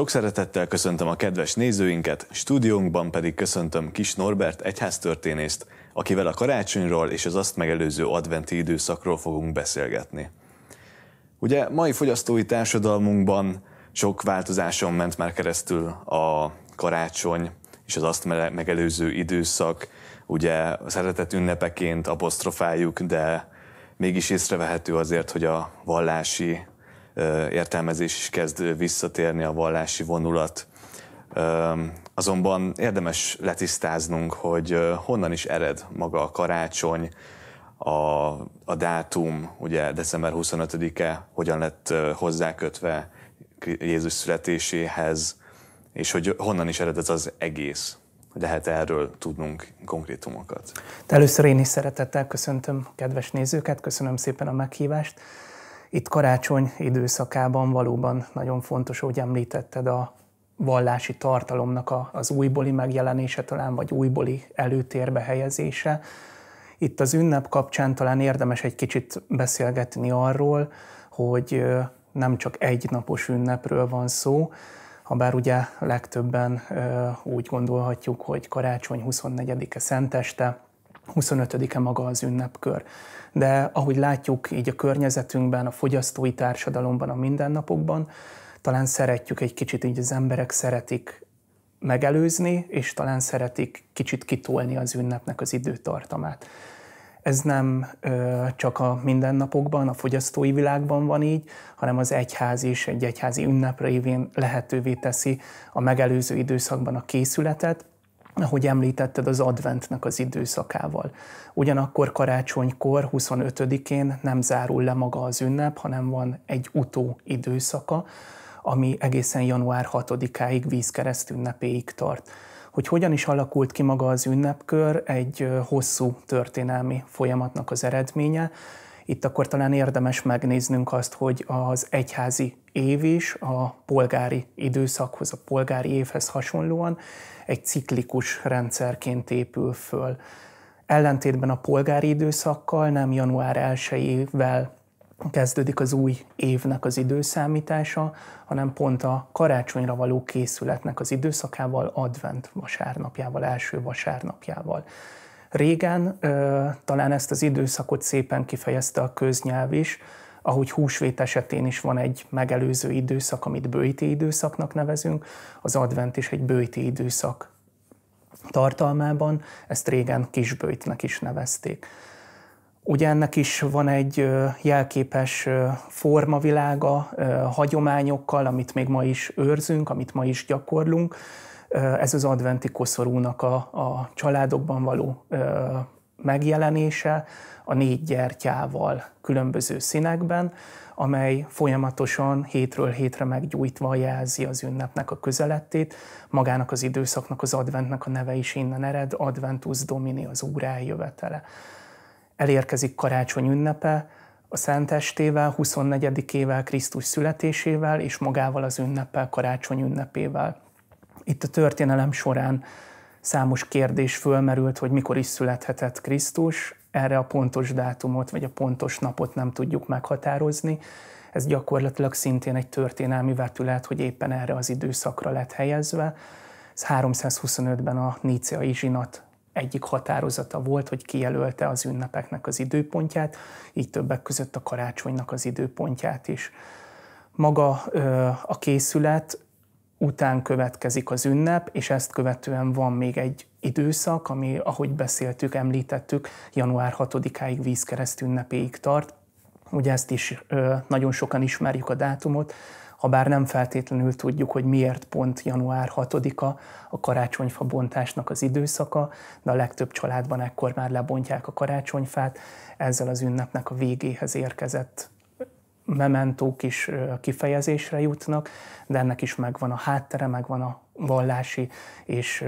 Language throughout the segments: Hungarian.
Sok szeretettel köszöntöm a kedves nézőinket, stúdiónkban pedig köszöntöm Kis Norbert egyháztörténészt, akivel a karácsonyról és az azt megelőző adventi időszakról fogunk beszélgetni. Ugye mai fogyasztói társadalmunkban sok változáson ment már keresztül a karácsony és az azt megelőző időszak. Ugye a szeretet ünnepeként apostrofáljuk, de mégis észrevehető azért, hogy a vallási értelmezés is kezd visszatérni a vallási vonulat. Azonban érdemes letisztáznunk, hogy honnan is ered maga a karácsony, a, a dátum, ugye december 25-e, hogyan lett hozzákötve Jézus születéséhez, és hogy honnan is ered ez az egész. Lehet erről tudnunk konkrétumokat. De először én is szeretettel köszöntöm a kedves nézőket, köszönöm szépen a meghívást. Itt karácsony időszakában valóban nagyon fontos, hogy említetted a vallási tartalomnak a, az újbóli megjelenése talán, vagy újbóli előtérbe helyezése. Itt az ünnep kapcsán talán érdemes egy kicsit beszélgetni arról, hogy nem csak egy napos ünnepről van szó, ha bár ugye legtöbben úgy gondolhatjuk, hogy karácsony 24-e szenteste, 25-e maga az ünnepkör. De ahogy látjuk így a környezetünkben, a fogyasztói társadalomban, a mindennapokban, talán szeretjük egy kicsit, így az emberek szeretik megelőzni, és talán szeretik kicsit kitolni az ünnepnek az időtartamát. Ez nem ö, csak a mindennapokban, a fogyasztói világban van így, hanem az egyház is egy egyházi ünnep révén lehetővé teszi a megelőző időszakban a készületet, ahogy említetted, az adventnek az időszakával. Ugyanakkor karácsonykor, 25-én nem zárul le maga az ünnep, hanem van egy utó időszaka, ami egészen január 6-áig vízkereszt ünnepéig tart. Hogy hogyan is alakult ki maga az ünnepkör, egy hosszú történelmi folyamatnak az eredménye, itt akkor talán érdemes megnéznünk azt, hogy az egyházi év is a polgári időszakhoz, a polgári évhez hasonlóan egy ciklikus rendszerként épül föl. Ellentétben a polgári időszakkal nem január 1 évvel kezdődik az új évnek az időszámítása, hanem pont a karácsonyra való készületnek az időszakával, advent vasárnapjával, első vasárnapjával. Régen talán ezt az időszakot szépen kifejezte a köznyelv is, ahogy húsvét esetén is van egy megelőző időszak, amit bőti időszaknak nevezünk, az advent is egy bőti időszak tartalmában, ezt régen kisbőjtnek is nevezték. Ugye ennek is van egy jelképes formavilága, hagyományokkal, amit még ma is őrzünk, amit ma is gyakorlunk, ez az adventi koszorúnak a, a családokban való megjelenése a négy gyertyával különböző színekben, amely folyamatosan hétről hétre meggyújtva jelzi az ünnepnek a közelettét. Magának az időszaknak, az adventnek a neve is innen ered, Adventus Domini, az Úr eljövetele. Elérkezik karácsony ünnepe, a Szentestével, 24-ével, Krisztus születésével és magával az ünneppel, karácsony ünnepével. Itt a történelem során számos kérdés fölmerült, hogy mikor is születhetett Krisztus, erre a pontos dátumot vagy a pontos napot nem tudjuk meghatározni. Ez gyakorlatilag szintén egy történelmi vetület, hogy éppen erre az időszakra lett helyezve. Ez 325-ben a Níciai zsinat egyik határozata volt, hogy kijelölte az ünnepeknek az időpontját, így többek között a karácsonynak az időpontját is. Maga ö, a készület után következik az ünnep, és ezt követően van még egy időszak, ami, ahogy beszéltük, említettük, január 6-áig vízkereszt ünnepéig tart. Ugye ezt is ö, nagyon sokan ismerjük a dátumot, ha bár nem feltétlenül tudjuk, hogy miért pont január 6-a a karácsonyfa bontásnak az időszaka, de a legtöbb családban ekkor már lebontják a karácsonyfát, ezzel az ünnepnek a végéhez érkezett mementók is kifejezésre jutnak, de ennek is megvan a háttere, megvan a vallási és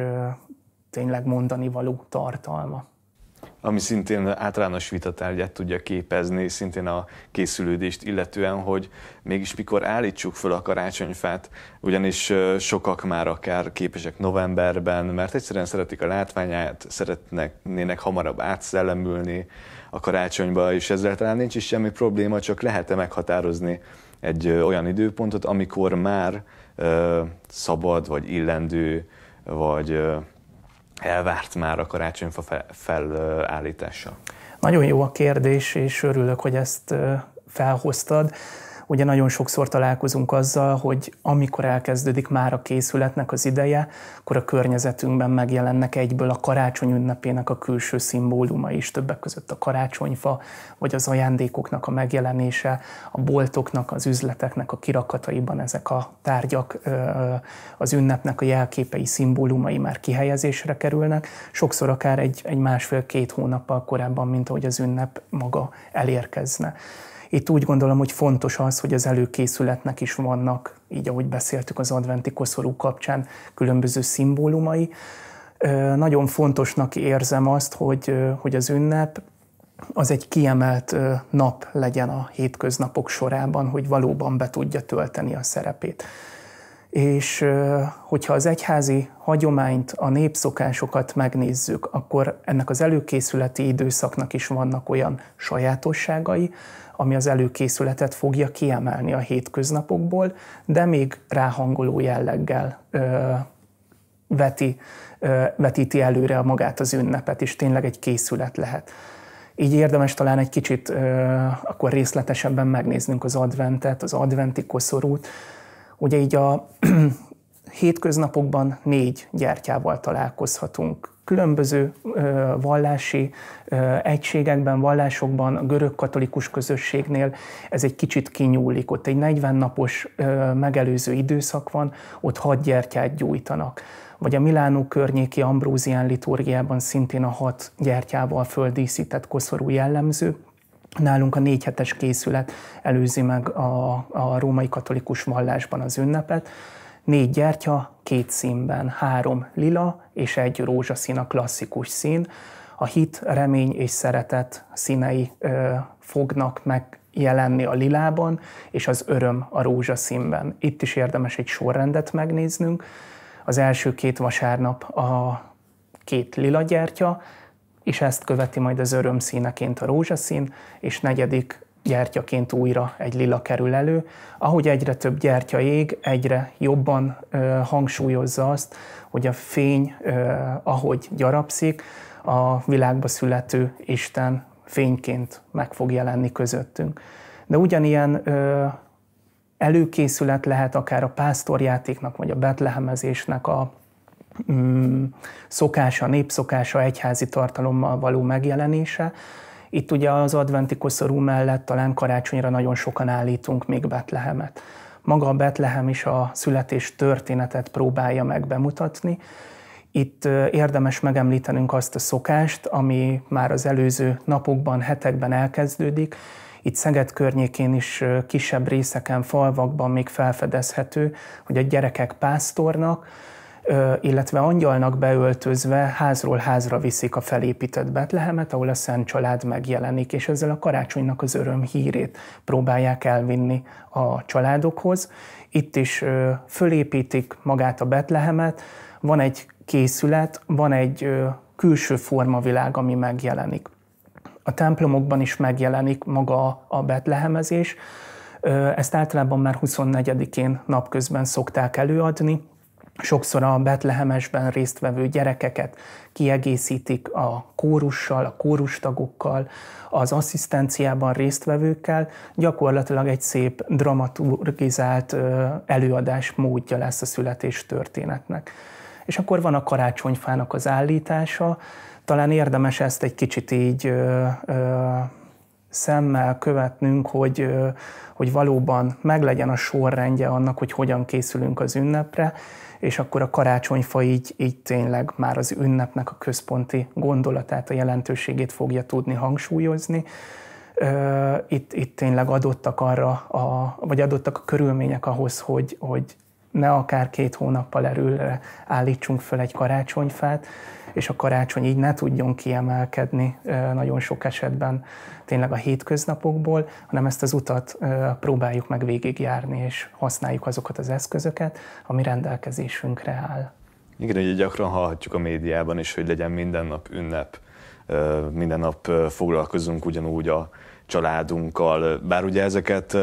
tényleg mondani való tartalma. Ami szintén általános vitatárgyát tudja képezni, szintén a készülődést illetően, hogy mégis mikor állítsuk föl a karácsonyfát, ugyanis sokak már akár képesek novemberben, mert egyszerűen szeretik a látványát, szeretnének hamarabb átszellemülni, a karácsonyba, és ezzel talán nincs is semmi probléma, csak lehet-e meghatározni egy olyan időpontot, amikor már ö, szabad, vagy illendő, vagy ö, elvárt már a karácsonyfa felállítása? Nagyon jó a kérdés, és örülök, hogy ezt felhoztad. Ugye nagyon sokszor találkozunk azzal, hogy amikor elkezdődik már a készületnek az ideje, akkor a környezetünkben megjelennek egyből a karácsony ünnepének a külső szimbóluma is, többek között a karácsonyfa, vagy az ajándékoknak a megjelenése, a boltoknak, az üzleteknek a kirakataiban ezek a tárgyak, az ünnepnek a jelképei, szimbólumai már kihelyezésre kerülnek, sokszor akár egy, egy másfél-két hónappal korábban, mint ahogy az ünnep maga elérkezne. Itt úgy gondolom, hogy fontos az, hogy az előkészületnek is vannak, így ahogy beszéltük az adventi koszorú kapcsán, különböző szimbólumai. Nagyon fontosnak érzem azt, hogy, hogy az ünnep az egy kiemelt nap legyen a hétköznapok sorában, hogy valóban be tudja tölteni a szerepét. És hogyha az egyházi hagyományt, a népszokásokat megnézzük, akkor ennek az előkészületi időszaknak is vannak olyan sajátosságai, ami az előkészületet fogja kiemelni a hétköznapokból, de még ráhangoló jelleggel ö, veti, ö, vetíti előre a magát az ünnepet, és tényleg egy készület lehet. Így érdemes talán egy kicsit ö, akkor részletesebben megnéznünk az adventet, az adventi koszorút. Ugye így a hétköznapokban négy gyertyával találkozhatunk különböző vallási egységekben, vallásokban, a görög-katolikus közösségnél ez egy kicsit kinyúlik. Ott egy 40 napos megelőző időszak van, ott hat gyertyát gyújtanak. Vagy a Milánó környéki Ambrózián liturgiában szintén a hat gyertyával földíszített koszorú jellemző, Nálunk a négy hetes készület előzi meg a, a római katolikus vallásban az ünnepet, Négy gyertya, két színben, három lila és egy rózsaszín a klasszikus szín. A hit, remény és szeretet színei ö, fognak meg jelenni a lilában, és az öröm a rózsaszínben. Itt is érdemes egy sorrendet megnéznünk. Az első két vasárnap a két lila gyertya, és ezt követi majd az öröm színeként a rózsaszín, és negyedik gyertyaként újra egy lila kerül elő. Ahogy egyre több gyertya ég, egyre jobban ö, hangsúlyozza azt, hogy a fény, ö, ahogy gyarapszik, a világba születő Isten fényként meg fog jelenni közöttünk. De ugyanilyen ö, előkészület lehet akár a pásztorjátéknak, vagy a betlehemezésnek a mm, szokása, népszokása, egyházi tartalommal való megjelenése, itt ugye az adventi koszorú mellett talán karácsonyra nagyon sokan állítunk még Betlehemet. Maga a Betlehem is a születés történetet próbálja meg bemutatni. Itt érdemes megemlítenünk azt a szokást, ami már az előző napokban, hetekben elkezdődik. Itt Szeged környékén is kisebb részeken, falvakban még felfedezhető, hogy a gyerekek pásztornak, illetve angyalnak beöltözve házról házra viszik a felépített Betlehemet, ahol a Szent Család megjelenik, és ezzel a karácsonynak az öröm hírét próbálják elvinni a családokhoz. Itt is fölépítik magát a Betlehemet, van egy készület, van egy külső formavilág, ami megjelenik. A templomokban is megjelenik maga a betlehemezés, ezt általában már 24-én napközben szokták előadni, sokszor a Betlehemesben résztvevő gyerekeket kiegészítik a kórussal, a kórustagokkal, az asszisztenciában résztvevőkkel, gyakorlatilag egy szép dramaturgizált előadás módja lesz a születés történetnek. És akkor van a karácsonyfának az állítása, talán érdemes ezt egy kicsit így ö, ö, szemmel követnünk, hogy, hogy valóban meglegyen a sorrendje annak, hogy hogyan készülünk az ünnepre, és akkor a karácsonyfa így, így tényleg már az ünnepnek a központi gondolatát, a jelentőségét fogja tudni hangsúlyozni. Itt, itt tényleg adottak arra, a, vagy adottak a körülmények ahhoz, hogy, hogy ne akár két hónappal erőre állítsunk föl egy karácsonyfát, és a karácsony így ne tudjon kiemelkedni nagyon sok esetben tényleg a hétköznapokból, hanem ezt az utat próbáljuk meg végigjárni, és használjuk azokat az eszközöket, ami rendelkezésünkre áll. Igen, ugye gyakran hallhatjuk a médiában is, hogy legyen minden nap ünnep, minden nap foglalkozunk ugyanúgy a családunkkal, bár ugye ezeket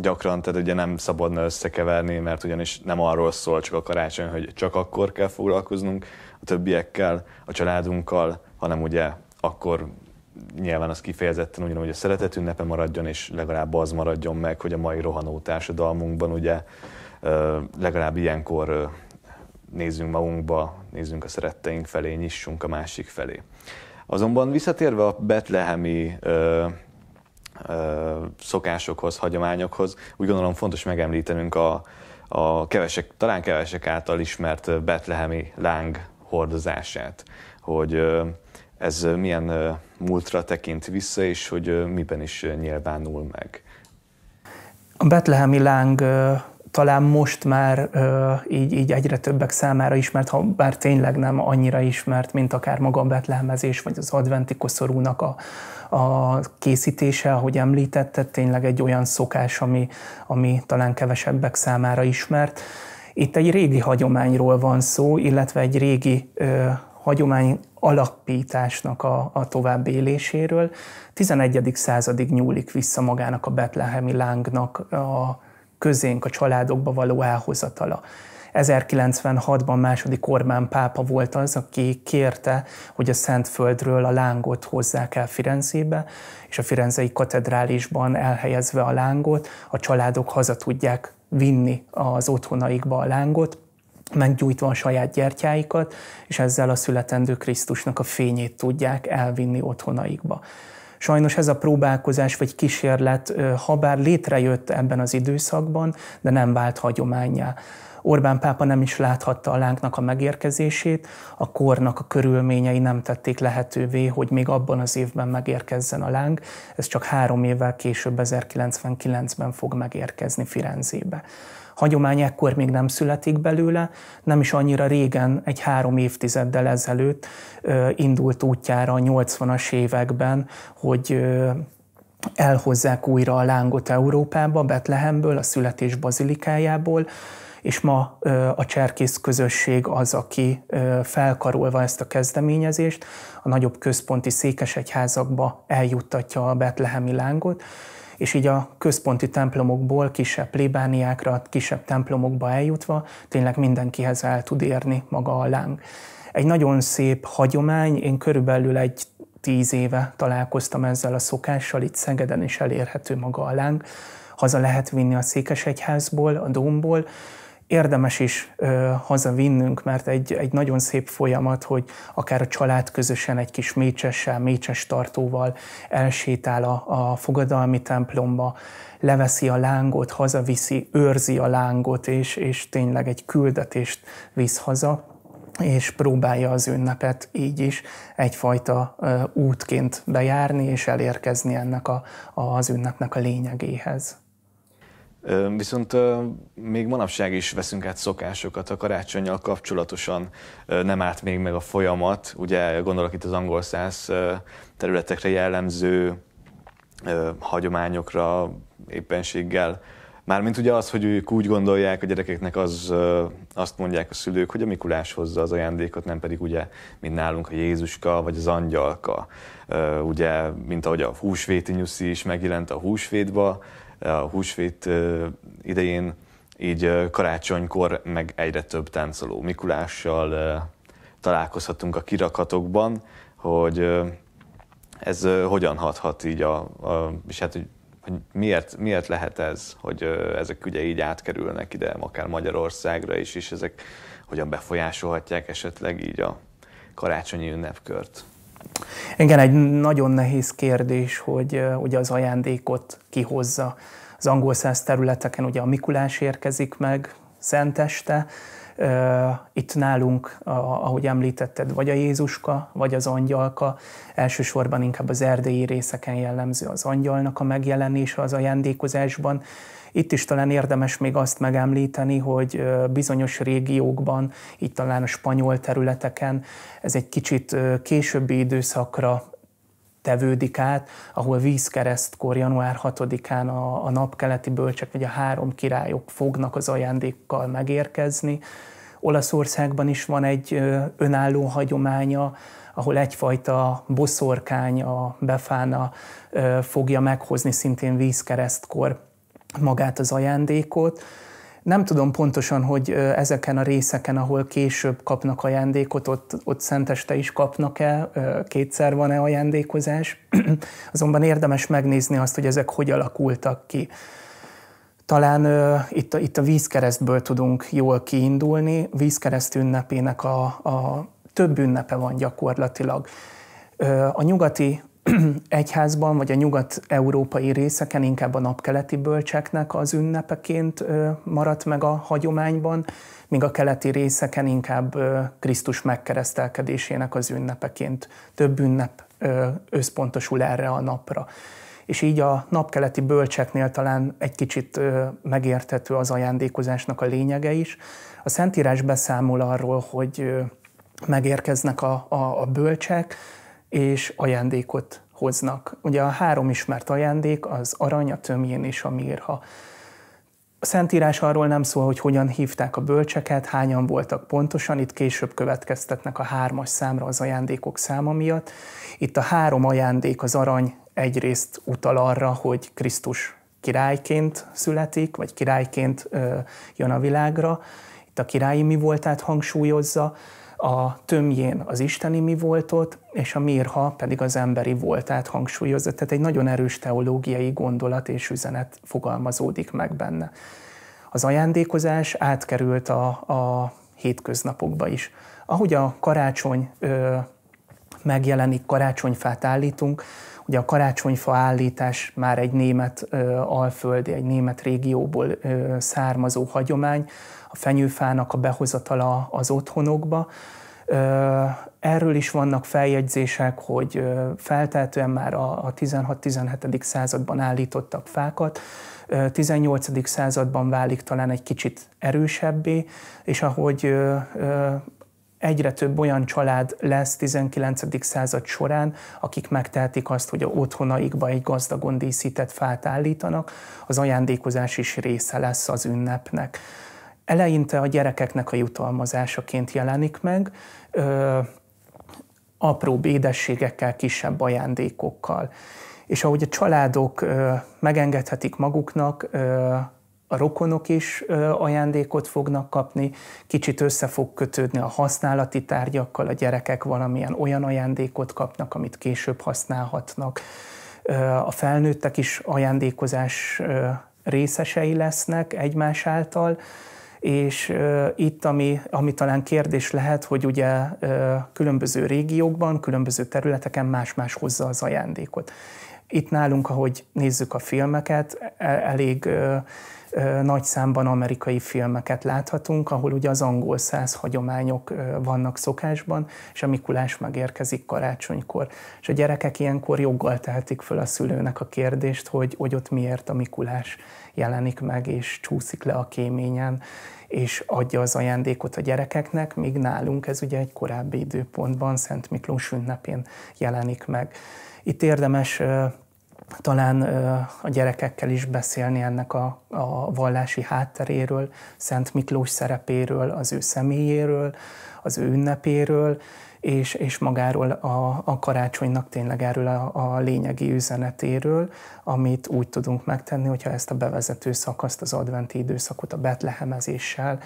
gyakran, tehát ugye nem szabadna összekeverni, mert ugyanis nem arról szól csak a karácsony, hogy csak akkor kell foglalkoznunk a többiekkel, a családunkkal, hanem ugye akkor nyilván az kifejezetten ugyanúgy a szeretet ünnepe maradjon, és legalább az maradjon meg, hogy a mai rohanó társadalmunkban ugye legalább ilyenkor nézzünk magunkba, nézzünk a szeretteink felé, nyissunk a másik felé. Azonban visszatérve a betlehemi szokásokhoz, hagyományokhoz, úgy gondolom fontos megemlítenünk a, a kevesek, talán kevesek által ismert betlehemi láng hordozását, hogy ez milyen múltra tekint vissza, és hogy miben is nyilvánul meg. A betlehemi láng talán most már így, így egyre többek számára ismert, ha bár tényleg nem annyira ismert, mint akár maga a betlehemezés, vagy az adventi koszorúnak a, a készítése, ahogy említette, tényleg egy olyan szokás, ami, ami talán kevesebbek számára ismert. Itt egy régi hagyományról van szó, illetve egy régi ö, hagyomány alapításnak a, a további éléséről. 11. századig nyúlik vissza magának a betlehemi lángnak a közénk a családokba való elhozatala. 1096-ban második Orbán pápa volt az, aki kérte, hogy a Szentföldről a lángot hozzák el Firenzébe, és a Firenzei katedrálisban elhelyezve a lángot, a családok haza tudják vinni az otthonaikba a lángot, meggyújtva a saját gyertyáikat, és ezzel a születendő Krisztusnak a fényét tudják elvinni otthonaikba. Sajnos ez a próbálkozás vagy kísérlet, ha bár létrejött ebben az időszakban, de nem vált hagyományá. Orbán pápa nem is láthatta a lánknak a megérkezését, a kornak a körülményei nem tették lehetővé, hogy még abban az évben megérkezzen a láng, ez csak három évvel később, 1999 ben fog megérkezni Firenzébe hagyomány ekkor még nem születik belőle, nem is annyira régen, egy három évtizeddel ezelőtt indult útjára a 80-as években, hogy elhozzák újra a lángot Európába, Betlehemből, a születés bazilikájából, és ma a cserkész közösség az, aki felkarolva ezt a kezdeményezést, a nagyobb központi székesegyházakba eljuttatja a betlehemi lángot, és így a központi templomokból kisebb plébániákra, kisebb templomokba eljutva tényleg mindenkihez el tud érni maga a láng. Egy nagyon szép hagyomány, én körülbelül egy tíz éve találkoztam ezzel a szokással, itt Szegeden is elérhető maga a láng. Haza lehet vinni a Székesegyházból, a Dómból, érdemes is ö, hazavinnünk, mert egy, egy nagyon szép folyamat, hogy akár a család közösen egy kis mécsessel, mécses tartóval elsétál a, a fogadalmi templomba, leveszi a lángot, hazaviszi, őrzi a lángot, és, és tényleg egy küldetést visz haza és próbálja az ünnepet így is egyfajta útként bejárni és elérkezni ennek a, az ünnepnek a lényegéhez. Viszont még manapság is veszünk át szokásokat a karácsonyjal kapcsolatosan, nem állt még meg a folyamat, ugye gondolok itt az angol száz területekre jellemző hagyományokra, éppenséggel. Mármint ugye az, hogy ők úgy gondolják, a gyerekeknek az, azt mondják a szülők, hogy a Mikulás hozza az ajándékot, nem pedig ugye, mint nálunk a Jézuska vagy az angyalka. Ugye, mint ahogy a húsvéti nyuszi is megjelent a húsvétba, a húsvét idején, így karácsonykor meg egyre több táncoló Mikulással találkozhatunk a kirakatokban, hogy ez hogyan hathat így a, a és hát, hogy, hogy miért, miért lehet ez, hogy ezek ugye így átkerülnek ide, akár Magyarországra is, és ezek hogyan befolyásolhatják esetleg így a karácsonyi ünnepkört. Igen, egy nagyon nehéz kérdés, hogy ugye az ajándékot kihozza. Az angol száz területeken ugye a Mikulás érkezik meg, szenteste, itt nálunk, ahogy említetted, vagy a Jézuska, vagy az angyalka, elsősorban inkább az erdélyi részeken jellemző az angyalnak a megjelenése az ajándékozásban. Itt is talán érdemes még azt megemlíteni, hogy bizonyos régiókban, itt talán a spanyol területeken ez egy kicsit későbbi időszakra tevődik át, ahol vízkeresztkor január 6-án a, a napkeleti bölcsek vagy a három királyok fognak az ajándékkal megérkezni. Olaszországban is van egy önálló hagyománya, ahol egyfajta boszorkány, a befána fogja meghozni szintén vízkeresztkor magát az ajándékot. Nem tudom pontosan, hogy ezeken a részeken, ahol később kapnak ajándékot, ott, ott szenteste is kapnak-e, kétszer van-e ajándékozás. Azonban érdemes megnézni azt, hogy ezek hogy alakultak ki. Talán uh, itt, a, itt a vízkeresztből tudunk jól kiindulni. Vízkereszt ünnepének a, a több ünnepe van gyakorlatilag. Uh, a nyugati egyházban, vagy a nyugat-európai részeken, inkább a napkeleti bölcseknek az ünnepeként maradt meg a hagyományban, míg a keleti részeken inkább Krisztus megkeresztelkedésének az ünnepeként. Több ünnep összpontosul erre a napra. És így a napkeleti bölcseknél talán egy kicsit megérthető az ajándékozásnak a lényege is. A Szentírás beszámol arról, hogy megérkeznek a, a, a bölcsek, és ajándékot hoznak. Ugye a három ismert ajándék az arany, a tömjén és a mirha. A Szentírás arról nem szól, hogy hogyan hívták a bölcseket, hányan voltak pontosan, itt később következtetnek a hármas számra az ajándékok száma miatt. Itt a három ajándék, az arany egyrészt utal arra, hogy Krisztus királyként születik, vagy királyként jön a világra. Itt a királyi mi voltát hangsúlyozza a tömjén az isteni mi voltot, és a mérha pedig az emberi voltát hangsúlyozza. Tehát egy nagyon erős teológiai gondolat és üzenet fogalmazódik meg benne. Az ajándékozás átkerült a, a hétköznapokba is. Ahogy a karácsony ö, megjelenik, karácsonyfát állítunk, Ugye a karácsonyfa állítás már egy német alföldi, egy német régióból származó hagyomány, a fenyőfának a behozatala az otthonokba. Erről is vannak feljegyzések, hogy feltehetően már a 16-17. században állítottak fákat, 18. században válik talán egy kicsit erősebbé, és ahogy egyre több olyan család lesz 19. század során, akik megtehetik azt, hogy a otthonaikba egy gazdagon díszített fát állítanak, az ajándékozás is része lesz az ünnepnek. Eleinte a gyerekeknek a jutalmazásaként jelenik meg, ö, apróbb édességekkel, kisebb ajándékokkal. És ahogy a családok ö, megengedhetik maguknak, ö, a rokonok is ajándékot fognak kapni, kicsit össze fog kötődni a használati tárgyakkal, a gyerekek valamilyen olyan ajándékot kapnak, amit később használhatnak. A felnőttek is ajándékozás részesei lesznek egymás által, és itt, ami, ami talán kérdés lehet, hogy ugye különböző régiókban, különböző területeken más-más hozza az ajándékot. Itt nálunk, ahogy nézzük a filmeket, e-, elég nagy számban amerikai filmeket láthatunk, ahol ugye az angol száz hagyományok vannak szokásban, és a Mikulás megérkezik karácsonykor. És a gyerekek ilyenkor joggal tehetik föl a szülőnek a kérdést, hogy, hogy ott miért a Mikulás jelenik meg, és csúszik le a kéményen, és adja az ajándékot a gyerekeknek, míg nálunk ez ugye egy korábbi időpontban, Szent Miklós ünnepén jelenik meg. Itt érdemes talán a gyerekekkel is beszélni ennek a, a vallási hátteréről, Szent Miklós szerepéről, az ő személyéről, az ő ünnepéről, és, és magáról a, a karácsonynak tényleg erről a, a lényegi üzenetéről, amit úgy tudunk megtenni, hogyha ezt a bevezető szakaszt, az adventi időszakot a betlehemezéssel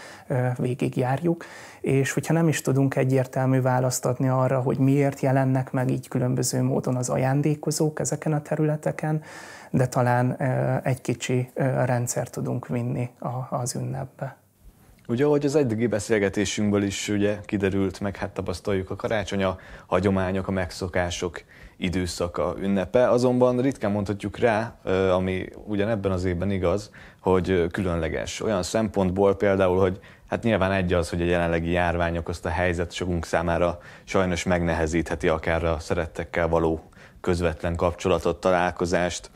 végigjárjuk, és hogyha nem is tudunk egyértelmű választ adni arra, hogy miért jelennek meg így különböző módon az ajándékozók ezeken a területeken, de talán egy kicsi rendszer tudunk vinni az ünnepbe. Ugye, ahogy az eddigi beszélgetésünkből is ugye kiderült, meg hát tapasztaljuk, a karácsony a hagyományok, a megszokások időszaka, ünnepe, azonban ritkán mondhatjuk rá, ami ugyanebben az évben igaz, hogy különleges. Olyan szempontból például, hogy hát nyilván egy az, hogy a jelenlegi járvány okozta helyzet sokunk számára sajnos megnehezítheti akár a szerettekkel való közvetlen kapcsolatot, találkozást,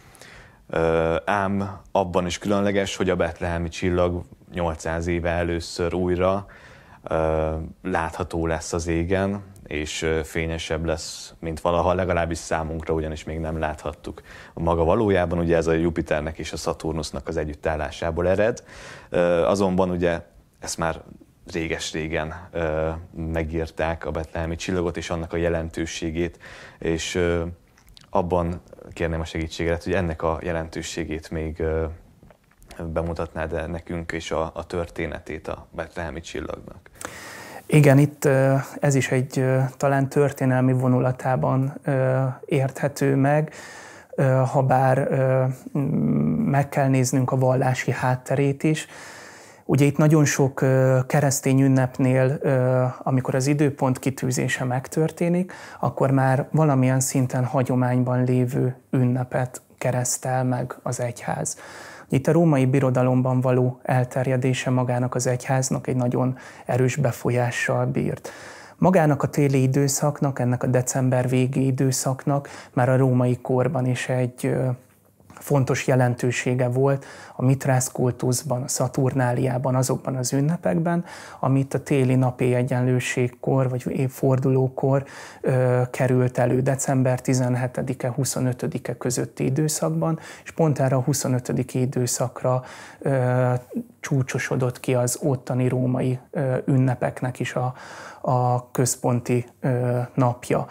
ám abban is különleges, hogy a betlehemi csillag 800 éve először újra látható lesz az égen, és fényesebb lesz, mint valaha, legalábbis számunkra, ugyanis még nem láthattuk. Maga valójában ugye ez a Jupiternek és a Szaturnusznak az együttállásából ered, azonban ugye ezt már réges-régen ö, megírták a betlehemi csillagot és annak a jelentőségét, és ö, abban kérném a segítséget, hogy ennek a jelentőségét még ö, bemutatnád -e nekünk is a, a történetét a Betlehemi csillagnak? Igen, itt ez is egy talán történelmi vonulatában érthető meg, ha bár meg kell néznünk a vallási hátterét is. Ugye itt nagyon sok keresztény ünnepnél, amikor az időpont kitűzése megtörténik, akkor már valamilyen szinten hagyományban lévő ünnepet keresztel meg az egyház. Itt a római birodalomban való elterjedése magának az egyháznak egy nagyon erős befolyással bírt. Magának a téli időszaknak, ennek a december végi időszaknak már a római korban is egy fontos jelentősége volt a Mitrász kultuszban, a Szaturnáliában, azokban az ünnepekben, amit a téli napi egyenlőségkor vagy évfordulókor ö, került elő december 17-e, 25-e közötti időszakban, és pont erre a 25. időszakra ö, csúcsosodott ki az ottani római ö, ünnepeknek is a, a központi ö, napja.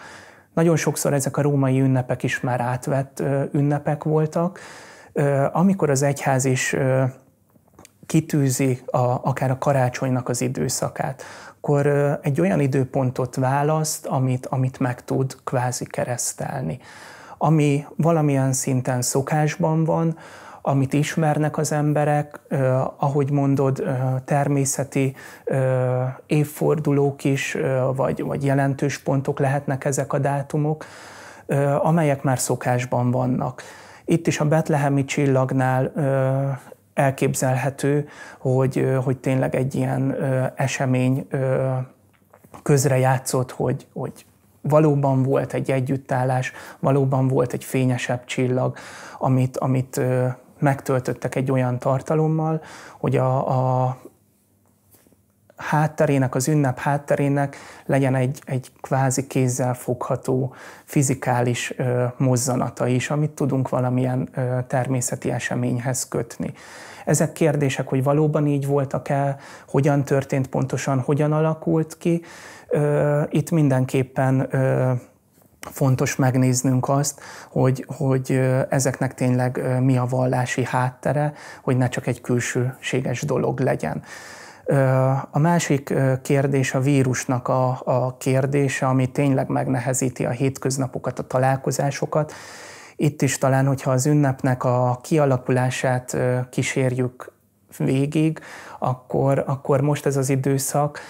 Nagyon sokszor ezek a római ünnepek is már átvett ünnepek voltak. Amikor az egyház is kitűzi a, akár a karácsonynak az időszakát, akkor egy olyan időpontot választ, amit, amit meg tud kvázi keresztelni. Ami valamilyen szinten szokásban van, amit ismernek az emberek, ahogy mondod, természeti évfordulók is, vagy, vagy jelentős pontok lehetnek ezek a dátumok, amelyek már szokásban vannak. Itt is a betlehemi csillagnál elképzelhető, hogy, hogy tényleg egy ilyen esemény közre játszott, hogy, hogy valóban volt egy együttállás, valóban volt egy fényesebb csillag, amit, amit megtöltöttek egy olyan tartalommal, hogy a, a hátterének, az ünnep hátterének legyen egy, egy kvázi kézzel fogható fizikális ö, mozzanata is, amit tudunk valamilyen ö, természeti eseményhez kötni. Ezek kérdések, hogy valóban így voltak-e, hogyan történt pontosan, hogyan alakult ki. Ö, itt mindenképpen ö, fontos megnéznünk azt, hogy, hogy ezeknek tényleg mi a vallási háttere, hogy ne csak egy külsőséges dolog legyen. A másik kérdés a vírusnak a, a kérdése, ami tényleg megnehezíti a hétköznapokat, a találkozásokat. Itt is talán, hogyha az ünnepnek a kialakulását kísérjük végig, akkor, akkor most ez az időszak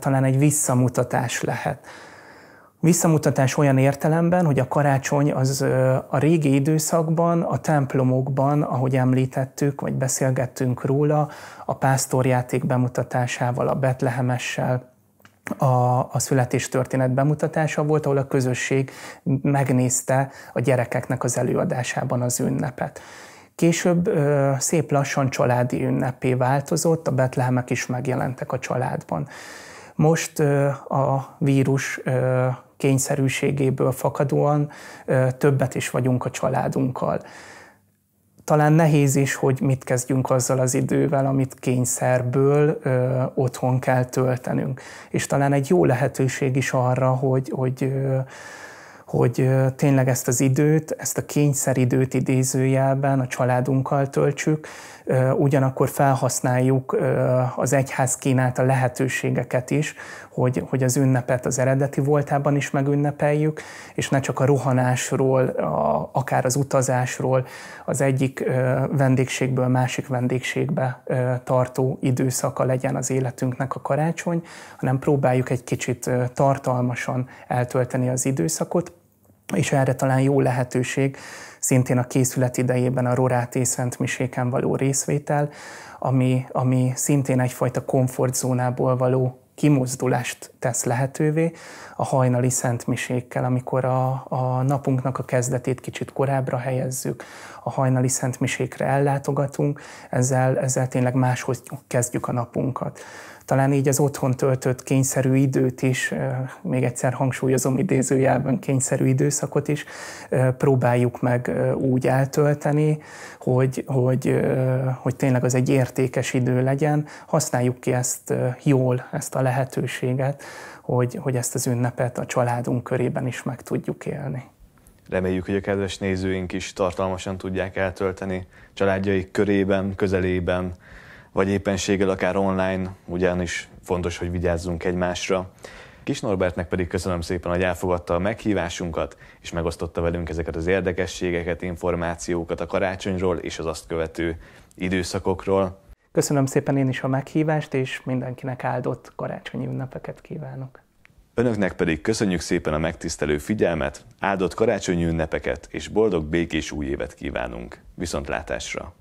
talán egy visszamutatás lehet Visszamutatás olyan értelemben, hogy a karácsony az a régi időszakban, a templomokban, ahogy említettük, vagy beszélgettünk róla, a pásztorjáték bemutatásával, a betlehemessel, a, a születéstörténet bemutatása volt, ahol a közösség megnézte a gyerekeknek az előadásában az ünnepet. Később ö, szép lassan családi ünnepé változott, a betlehemek is megjelentek a családban. Most ö, a vírus ö, kényszerűségéből fakadóan többet is vagyunk a családunkkal. Talán nehéz is, hogy mit kezdjünk azzal az idővel, amit kényszerből ö, otthon kell töltenünk. És talán egy jó lehetőség is arra, hogy, hogy ö, hogy tényleg ezt az időt, ezt a kényszeridőt idézőjelben a családunkkal töltsük, ugyanakkor felhasználjuk az egyház kínálta lehetőségeket is, hogy, hogy az ünnepet az eredeti voltában is megünnepeljük, és ne csak a rohanásról, a, akár az utazásról, az egyik vendégségből másik vendégségbe tartó időszaka legyen az életünknek a karácsony, hanem próbáljuk egy kicsit tartalmasan eltölteni az időszakot, és erre talán jó lehetőség szintén a készület idejében a és Szent Miséken való részvétel, ami, ami szintén egyfajta komfortzónából való kimozdulást tesz lehetővé a hajnali szentmisékkel, amikor a, a napunknak a kezdetét kicsit korábbra helyezzük, a hajnali szentmisékre ellátogatunk, ezzel, ezzel tényleg máshogy kezdjük a napunkat talán így az otthon töltött kényszerű időt is, még egyszer hangsúlyozom idézőjelben kényszerű időszakot is, próbáljuk meg úgy eltölteni, hogy, hogy, hogy tényleg az egy értékes idő legyen. Használjuk ki ezt jól, ezt a lehetőséget, hogy, hogy ezt az ünnepet a családunk körében is meg tudjuk élni. Reméljük, hogy a kedves nézőink is tartalmasan tudják eltölteni családjaik körében, közelében, vagy éppenséggel akár online, ugyanis fontos, hogy vigyázzunk egymásra. Kis Norbertnek pedig köszönöm szépen, hogy elfogadta a meghívásunkat, és megosztotta velünk ezeket az érdekességeket, információkat a karácsonyról és az azt követő időszakokról. Köszönöm szépen én is a meghívást, és mindenkinek áldott karácsonyi ünnepeket kívánok. Önöknek pedig köszönjük szépen a megtisztelő figyelmet, áldott karácsonyi ünnepeket és boldog békés új évet kívánunk. Viszontlátásra!